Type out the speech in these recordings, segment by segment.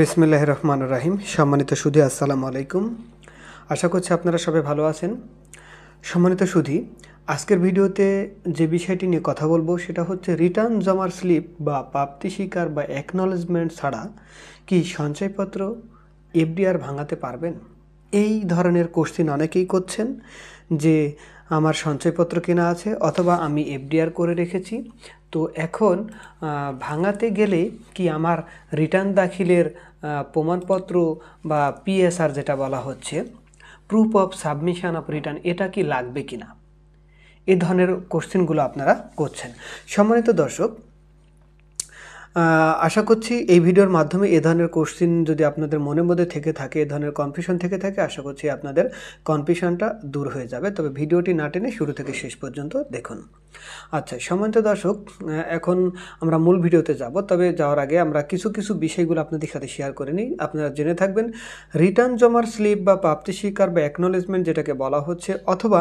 বিসমিল্লাহ রহমান রাহিম সম্মানিত সুধি আসসালামু আলাইকুম আশা করছি আপনারা সবাই ভালো আছেন সম্মানিত সুধি আজকের ভিডিওতে যে বিষয়টি নিয়ে কথা বলবো সেটা হচ্ছে রিটার্ন জমার স্লিপ বা প্রাপ্তি স্বীকার বা অ্যাকনোলেজমেন্ট ছাড়া কি সঞ্চয়পত্র এফডিআর ভাঙাতে পারবেন এই ধরনের কোশ্চিন অনেকেই করছেন যে আমার সঞ্চয়পত্র কেনা আছে অথবা আমি এফডিআর করে রেখেছি তো এখন ভাঙাতে গেলে কি আমার রিটার্ন দাখিলের প্রমাণপত্র বা পিএসআর যেটা বলা হচ্ছে proof of submission of return এটা কি লাগবে কি না এ ধরনের কোশ্চেনগুলো আপনারা করছেন সম্মানিত দর্শক আশা করছি এই ভিডিওর মাধ্যমে এ ধরনের কোশ্চিন যদি আপনাদের মনের মধ্যে থেকে থাকে এ ধরনের কনফিউশন থেকে থাকে আশা করছি আপনাদের কনফিউশনটা দূর হয়ে যাবে তবে ভিডিওটি না টেনে শুরু থেকে শেষ পর্যন্ত দেখুন আচ্ছা সম্মানিত দর্শক এখন আমরা মূল ভিডিওতে যাব তবে যাওয়ার আগে আমরা কিছু কিছু বিষয়গুলো আপনাদের সাথে শেয়ার করে নিই আপনারা জেনে থাকবেন রিটার্ন জমার স্লিপ বা প্রাপ্তি স্বীকার বা অ্যাকনোলেজমেন্ট যেটাকে বলা হচ্ছে অথবা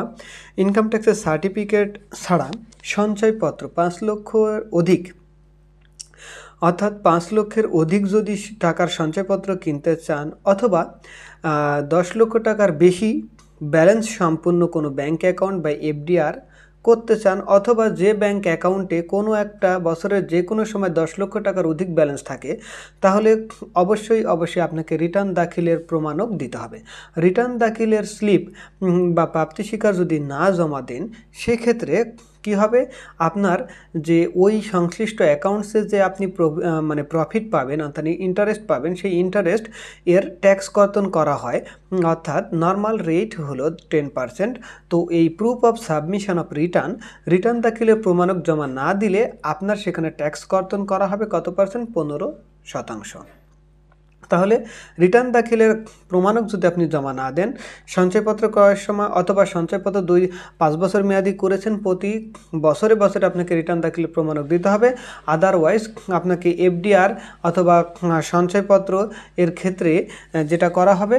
ইনকাম ট্যাক্সের সার্টিফিকেট ছাড়া সঞ্চয়পত্র পাঁচ লক্ষের অধিক অর্থাৎ পাঁচ লক্ষের অধিক যদি টাকার সঞ্চয়পত্র কিনতে চান অথবা দশ লক্ষ টাকার বেশি ব্যালেন্স সম্পূর্ণ কোনো ব্যাঙ্ক অ্যাকাউন্ট বা এফডিআর করতে চান অথবা যে ব্যাংক অ্যাকাউন্টে কোনো একটা বছরের যে কোনো সময় দশ লক্ষ টাকার অধিক ব্যালেন্স থাকে তাহলে অবশ্যই অবশ্যই আপনাকে রিটার্ন দাখিলের প্রমাণক দিতে হবে রিটার্ন দাখিলের স্লিপ বা প্রাপ্তি স্বীকার যদি না জমা দেন সেক্ষেত্রে কি হবে আপনার যে ওই সংশ্লিষ্ট অ্যাকাউন্টসে যে আপনি মানে প্রফিট পাবেন অর্থাৎ ইন্টারেস্ট পাবেন সেই ইন্টারেস্ট এর ট্যাক্স কর্তন করা হয় অর্থাৎ নর্মাল রেট হলো টেন পারসেন্ট তো এই proof of submission of return return return দাখিলে প্রমাণক জমা না দিলে আপনার সেখানে ট্যাক্স কর্তন করা হবে কত পার্সেন্ট পনেরো শতাংশ তাহলে রিটার্ন দাখিলের প্রমাণক যদি আপনি জমা না দেন সঞ্চয়পত্র ক্রয়ের সময় অথবা সঞ্চয়পত্র দুই পাঁচ বছর মেয়াদি করেছেন প্রতি বছরে বছরে আপনাকে রিটার্ন দাখিলের প্রমাণক দিতে হবে আদারওয়াইজ আপনাকে এফডিআর অথবা সঞ্চয়পত্র এর ক্ষেত্রে যেটা করা হবে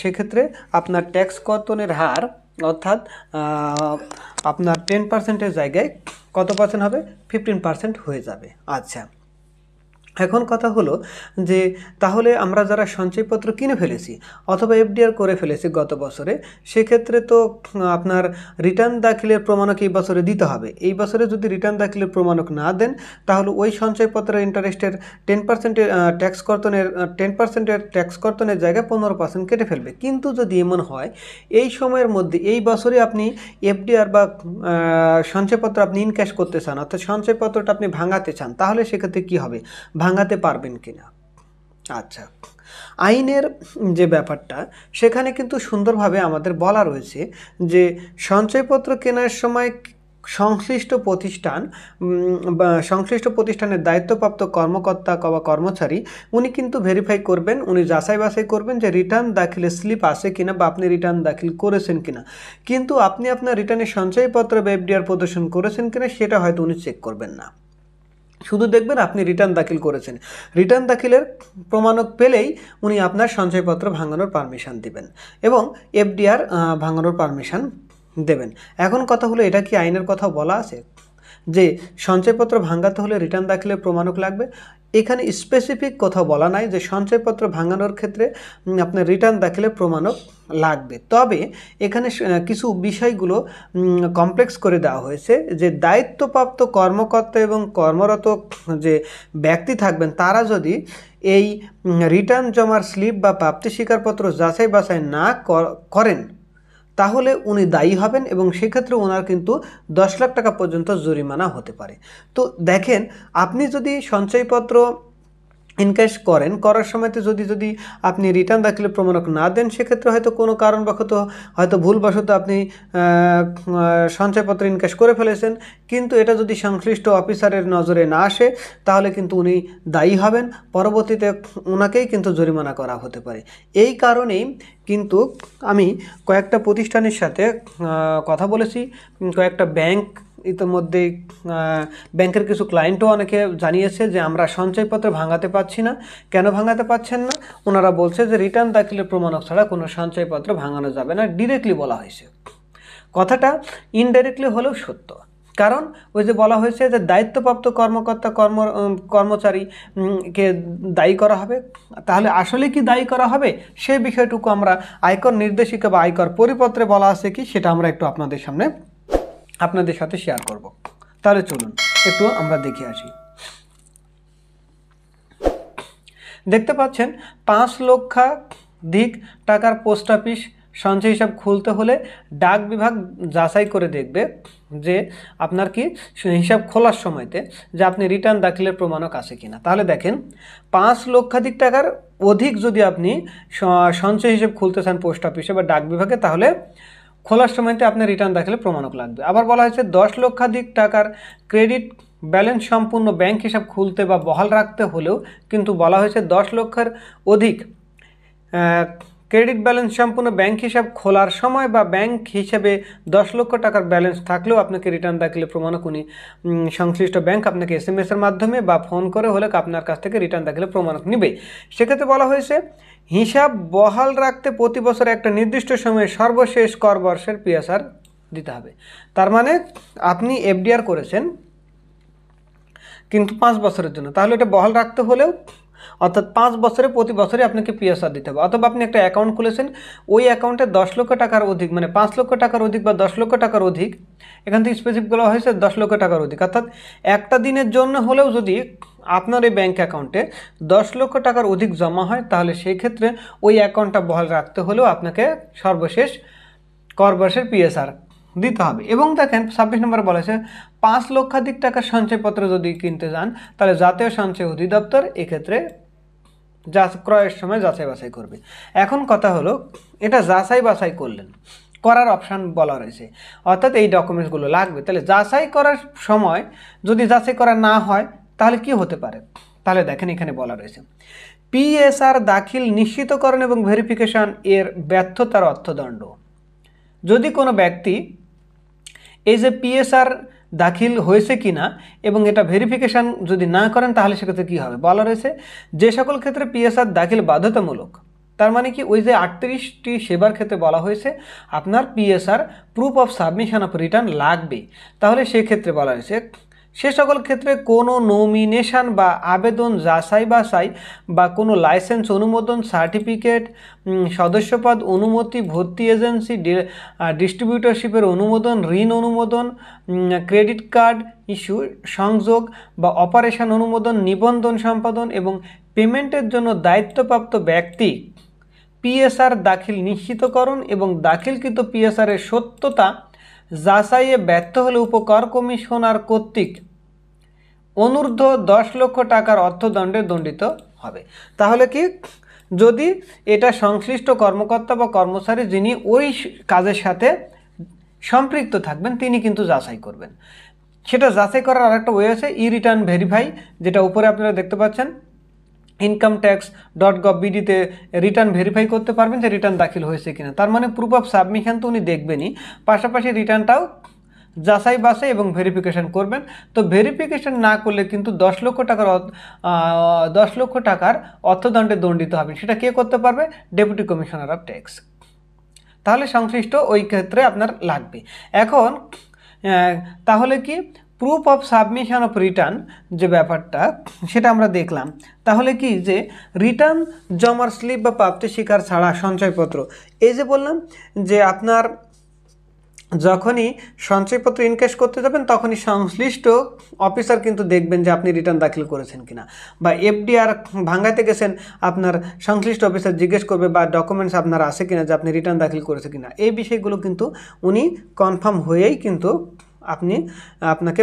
সেক্ষেত্রে আপনার ট্যাক্স কর্তনের হার অর্থাৎ আপনার টেন পার্সেন্টের জায়গায় কত পার্সেন্ট হবে ফিফটিন পার্সেন্ট হয়ে যাবে আচ্ছা এখন কথা হলো যে তাহলে আমরা যারা সঞ্চয়পত্র কিনে ফেলেছি অথবা এফডিআর করে ফেলেছি গত বছরে সেক্ষেত্রে তো আপনার রিটার্ন দাখিলের প্রমাণক এই বছরে দিতে হবে এই বছরে যদি রিটার্ন দাখিলের প্রমাণক না দেন তাহলে ওই সঞ্চয়পত্রের ইন্টারেস্টের টেন পার্সেন্টের ট্যাক্স কর্তনের টেন পার্সেন্টের ট্যাক্স কর্তনের জায়গায় পনেরো পার্সেন্ট কেটে ফেলবে কিন্তু যদি এমন হয় এই সময়ের মধ্যে এই বছরে আপনি এফডিআর বা সঞ্চয়পত্র আপনি ইনক্যাশ করতে চান অর্থাৎ সঞ্চয়পত্রটা আপনি ভাঙাতে চান তাহলে সেক্ষেত্রে কী হবে ভাঙাতে পারবেন কিনা আচ্ছা আইনের যে ব্যাপারটা সেখানে কিন্তু সুন্দরভাবে আমাদের বলা রয়েছে যে সঞ্চয়পত্র কেনার সময় সংশ্লিষ্ট প্রতিষ্ঠান সংশ্লিষ্ট প্রতিষ্ঠানের দায়িত্বপ্রাপ্ত কর্মকর্তা বা কর্মচারী উনি কিন্তু ভেরিফাই করবেন উনি যাচাই বাছাই করবেন যে রিটার্ন দাখিলের স্লিপ আছে কিনা বা আপনি রিটার্ন দাখিল করেছেন কিনা কিন্তু আপনি আপনার রিটার্নের সঞ্চয়পত্র বা এফডিআর প্রদর্শন করেছেন কিনা সেটা হয়তো উনি চেক করবেন না শুধু দেখবেন আপনি রিটার্ন দাখিল করেছেন রিটার্ন দাখিলের প্রমাণক পেলেই উনি আপনার সঞ্চয়পত্র ভাঙানোর পারমিশন দিবেন এবং এফডিআর ভাঙানোর পারমিশন দেবেন এখন কথা হলো এটা কি আইনের কথা বলা আছে যে সঞ্চয়পত্র ভাঙাতে হলে রিটার্ন দাখিলের প্রমাণক লাগবে এখানে স্পেসিফিক কথা বলা নাই যে সঞ্চয়পত্র ভাঙানোর ক্ষেত্রে আপনার রিটার্ন দাখিলের প্রমাণক লাগবে তবে এখানে কিছু বিষয়গুলো কমপ্লেক্স করে দেওয়া হয়েছে যে দায়িত্বপ্রাপ্ত কর্মকর্তা এবং কর্মরত যে ব্যক্তি থাকবেন তারা যদি এই রিটার্ন জমার স্লিপ বা প্রাপ্তি স্বীকারপত্র যাচাই বাছাই না করেন তাহলে উনি দায়ী হবেন এবং সেক্ষেত্রে ওনার কিন্তু দশ লাখ টাকা পর্যন্ত জরিমানা হতে পারে তো দেখেন আপনি যদি সঞ্চয়পত্র ইনক্যাশ করেন করার সময়তে যদি যদি আপনি রিটার্ন দাখিলের প্রমাণক না দেন সেক্ষেত্রে হয়তো কোনো কারণবশত হয়তো ভুলবশত আপনি সঞ্চয়পত্র ইনক্যাশ করে ফেলেছেন কিন্তু এটা যদি সংশ্লিষ্ট অফিসারের নজরে না আসে তাহলে কিন্তু উনি দায়ী হবেন পরবর্তীতে ওনাকেই কিন্তু জরিমানা করা হতে পারে এই কারণেই কিন্তু আমি কয়েকটা প্রতিষ্ঠানের সাথে কথা বলেছি কয়েকটা ব্যাংক ইতিমধ্যে ব্যাংকের কিছু ক্লায়েন্টও অনেকে জানিয়েছে যে আমরা সঞ্চয়পত্র ভাঙাতে পাচ্ছি না কেন ভাঙাতে পাচ্ছেন না ওনারা বলছে যে রিটার্ন দাখিলের প্রমাণক ছাড়া কোনো সঞ্চয়পত্র ভাঙানো যাবে না ডিরেক্টলি বলা হয়েছে কথাটা ইনডাইরেক্টলি হলেও সত্য কারণ ওই যে বলা হয়েছে যে দায়িত্বপ্রাপ্ত কর্মকর্তা কর্ম কর্মচারীকে দায়ী করা হবে তাহলে আসলে কি দায়ী করা হবে সেই বিষয়টুকু আমরা আয়কর নির্দেশিকা বা আয়কর পরিপত্রে বলা আছে কি সেটা আমরা একটু আপনাদের সামনে আপনাদের সাথে শেয়ার করব তাহলে চলুন একটু আমরা দেখে আসি দেখতে পাচ্ছেন পাঁচ লক্ষাধিক টাকার পোস্ট অফিস সঞ্চয় হিসাব খুলতে হলে ডাক বিভাগ যাচাই করে দেখবে যে আপনার কি হিসাব খোলার সময়তে যে আপনি রিটার্ন দাখিলের প্রমাণক আছে কিনা তাহলে দেখেন পাঁচ লক্ষাধিক টাকার অধিক যদি আপনি সঞ্চয় হিসাব খুলতে চান পোস্ট অফিসে বা ডাক বিভাগে তাহলে খোলার সময়তে আপনার রিটার্ন দাখিলের প্রমাণক লাগবে আবার বলা হয়েছে দশ লক্ষাধিক টাকার ক্রেডিট ব্যালেন্স সম্পূর্ণ ব্যাংক হিসাব খুলতে বা বহাল রাখতে হলেও কিন্তু বলা হয়েছে দশ লক্ষের অধিক ক্রেডিট ব্যালেন্স সম্পূর্ণ ব্যাংক হিসাব খোলার সময় বা ব্যাংক হিসেবে দশ লক্ষ টাকার ব্যালেন্স থাকলেও আপনাকে রিটার্ন দাখিলের প্রমাণক উনি সংশ্লিষ্ট ব্যাংক আপনাকে এস এম এসের মাধ্যমে বা ফোন করে হলে আপনার কাছ থেকে রিটার্ন দাখিলের প্রমাণক নেবে সেক্ষেত্রে বলা হয়েছে হিসাব বহাল রাখতে প্রতি বছর একটা নির্দিষ্ট সময়ে সর্বশেষ কর বর্ষের পিএসআর দিতে হবে তার মানে আপনি এফডিআর করেছেন কিন্তু পাঁচ বছরের জন্য তাহলে এটা বহাল রাখতে হলেও অর্থাৎ পাঁচ বছরে প্রতি বছরে আপনাকে পিএসআর দিতে হবে অথবা আপনি একটা অ্যাকাউন্ট খুলেছেন ওই অ্যাকাউন্টে দশ লক্ষ টাকার অধিক মানে পাঁচ লক্ষ টাকার অধিক বা দশ লক্ষ টাকার অধিক এখান থেকে স্পেসিফিক বলা হয়েছে দশ লক্ষ টাকার অধিক অর্থাৎ একটা দিনের জন্য হলেও যদি আপনার এই ব্যাঙ্ক অ্যাকাউন্টে দশ লক্ষ টাকার অধিক জমা হয় তাহলে সেই ক্ষেত্রে ওই অ্যাকাউন্টটা বহাল রাখতে হলেও আপনাকে সর্বশেষ কর বর্ষের পিএসআর দিতে হবে এবং দেখেন ছাব্বিশ নম্বর বলেছে পাঁচ লক্ষাধিক টাকার সঞ্চয়পত্র যদি কিনতে যান তাহলে জাতীয় সঞ্চয় অধিদপ্তর এক্ষেত্রে যা ক্রয়ের সময় যাচাই বাছাই করবে এখন কথা হলো এটা যাচাই বাছাই করলেন করার অপশান বলা রয়েছে অর্থাৎ এই ডকুমেন্টসগুলো লাগবে তাহলে যাচাই করার সময় যদি যাচাই করা না হয় তাহলে কি হতে পারে তাহলে দেখেন এখানে বলা রয়েছে পিএসআর দাখিল নিশ্চিতকরণ এবং ভেরিফিকেশন এর ব্যর্থতার অর্থদণ্ড যদি কোনো ব্যক্তি এই যে পিএসআর দাখিল হয়েছে কি না এবং এটা ভেরিফিকেশান যদি না করেন তাহলে সেক্ষেত্রে কী হবে বলা রয়েছে যে সকল ক্ষেত্রে পিএসআর দাখিল বাধ্যতামূলক তার মানে কি ওই যে আটত্রিশটি সেবার ক্ষেত্রে বলা হয়েছে আপনার PSR proof of submission of return লাগবে তাহলে সেক্ষেত্রে বলা হয়েছে সে সকল ক্ষেত্রে কোনো নমিনেশান বা আবেদন যাচাই বাছাই বা কোনো লাইসেন্স অনুমোদন সার্টিফিকেট সদস্যপদ অনুমতি ভর্তি এজেন্সি ডিস্ট্রিবিউটরশিপের অনুমোদন ঋণ অনুমোদন ক্রেডিট কার্ড ইস্যু সংযোগ বা অপারেশন অনুমোদন নিবন্ধন সম্পাদন এবং পেমেন্টের জন্য দায়িত্বপ্রাপ্ত ব্যক্তি পিএসআর দাখিল নিশ্চিতকরণ এবং দাখিলকৃত পিএসআরের সত্যতা যাচাইয়ে ব্যর্থ হলে উপকর কমিশনার কর্তৃক অনূর্ধ্ব দশ লক্ষ টাকার অর্থদণ্ডে দণ্ডিত হবে তাহলে কি যদি এটা সংশ্লিষ্ট কর্মকর্তা বা কর্মচারী যিনি ওই কাজের সাথে সম্পৃক্ত থাকবেন তিনি কিন্তু যাচাই করবেন সেটা যাচাই করার আরেকটা ওয়ে আছে ই রিটার্ন ভেরিফাই যেটা উপরে আপনারা দেখতে পাচ্ছেন ইনকাম ট্যাক্স ডট গভ বিডিতে রিটার্ন ভেরিফাই করতে পারবেন যে রিটার্ন দাখিল হয়েছে কিনা তার মানে প্রুফ অফ সাবমিশন তো উনি দেখবেনই পাশাপাশি রিটার্নটাও যাচাই বাসাই এবং ভেরিফিকেশন করবেন তো ভেরিফিকেশন না করলে কিন্তু দশ লক্ষ টাকার দশ লক্ষ টাকার অর্থদণ্ডে দণ্ডিত হবে সেটা কে করতে পারবে ডেপুটি কমিশনার অফ ট্যাক্স তাহলে সংশ্লিষ্ট ওই ক্ষেত্রে আপনার লাগবে এখন তাহলে কি proof of submission of return যে ব্যাপারটা সেটা আমরা দেখলাম তাহলে কি যে রিটার্ন জমার স্লিপ বা প্রাপ্তি শিকার ছাড়া সঞ্চয়পত্র এই যে বললাম যে আপনার যখনই সঞ্চয়পত্র ইনকেশ করতে যাবেন তখনই সংশ্লিষ্ট অফিসার কিন্তু দেখবেন যে আপনি রিটার্ন দাখিল করেছেন কিনা বা এফডিআর ভাঙাতে গেছেন আপনার সংশ্লিষ্ট অফিসার জিজ্ঞেস করবে বা ডকুমেন্টস আপনার আছে কিনা যে আপনি রিটার্ন দাখিল করেছে কিনা এই বিষয়গুলো কিন্তু উনি কনফার্ম হয়েই কিন্তু আপনি আপনাকে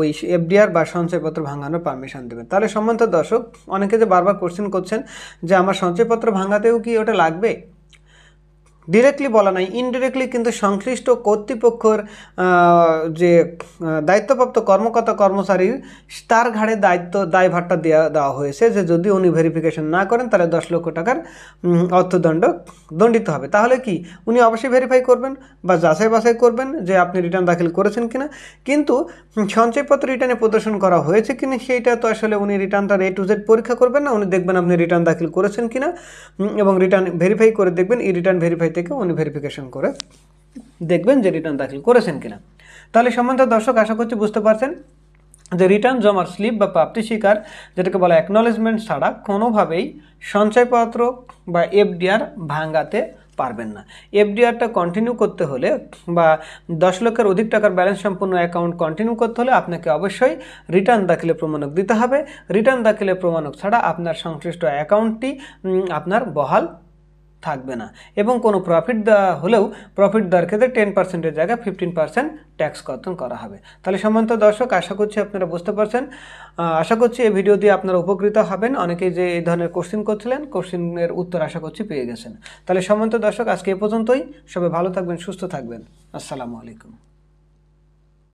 ওই এফডিআর বা সঞ্চয়পত্র ভাঙানোর পারমিশন দেবেন তাহলে সম্মানিত দর্শক অনেকে যে বারবার কোশ্চেন করছেন যে আমার সঞ্চয়পত্র ভাঙাতেও কি ওটা লাগবে ডিরেক্টলি বলা নাই ইনডিরেক্টলি কিন্তু সংশ্লিষ্ট কর্তৃপক্ষের যে দায়িত্বপ্রাপ্ত কর্মকর্তা কর্মচারীর তার ঘাড়ে দায়িত্ব দায়ভারটা দেওয়া দেওয়া হয়েছে যে যদি উনি ভেরিফিকেশন না করেন তাহলে দশ লক্ষ টাকার অর্থদণ্ড দণ্ডিত হবে তাহলে কি উনি অবশ্যই ভেরিফাই করবেন বা যাচাই বাছাই করবেন যে আপনি রিটার্ন দাখিল করেছেন কিনা কিন্তু সঞ্চয়পত্র রিটার্নে প্রদর্শন করা হয়েছে কিনা সেইটা তো আসলে উনি রিটার্নটা এ টু জেড পরীক্ষা করবেন না উনি দেখবেন আপনি রিটার্ন দাখিল করেছেন কিনা এবং রিটার্ন ভেরিফাই করে দেখবেন এই রিটার্ন ভেরিফাই থেকে উনি ভেরিফিকেশন করে দেখবেন যে রিটার্ন দাখিল করেছেন কিনা তাহলে সম্বন্ধে দর্শক আশা করছি বুঝতে পারছেন যে রিটার্ন জমার স্লিপ বা প্রাপ্তি শিকার যেটাকে বলা অ্যাকনোলেজমেন্ট ছাড়া কোনোভাবেই সঞ্চয়পত্র বা এফডিআর ভাঙাতে পারবেন না এফডিআরটা কন্টিনিউ করতে হলে বা দশ লক্ষের অধিক টাকার ব্যালেন্স সম্পূর্ণ অ্যাকাউন্ট কন্টিনিউ করতে হলে আপনাকে অবশ্যই রিটার্ন দাখিলে প্রমাণক দিতে হবে রিটার্ন দাখিলে প্রমাণক ছাড়া আপনার সংশ্লিষ্ট অ্যাকাউন্টটি আপনার বহাল থাকবে না এবং কোনো প্রফিট দেওয়া হলেও প্রফিট দেওয়ার ক্ষেত্রে টেন পার্সেন্টের জায়গায় ফিফটিন পার্সেন্ট ট্যাক্স কর্তন করা হবে তাহলে সম্মানিত দর্শক আশা করছি আপনারা বুঝতে পারছেন আশা করছি এই ভিডিও দিয়ে আপনারা উপকৃত হবেন অনেকেই যে এই ধরনের কোশ্চিন করছিলেন কোশ্চিনের উত্তর আশা করছি পেয়ে গেছেন তাহলে সম্মানিত দর্শক আজকে এ পর্যন্তই সবাই ভালো থাকবেন সুস্থ থাকবেন আসসালামু আলাইকুম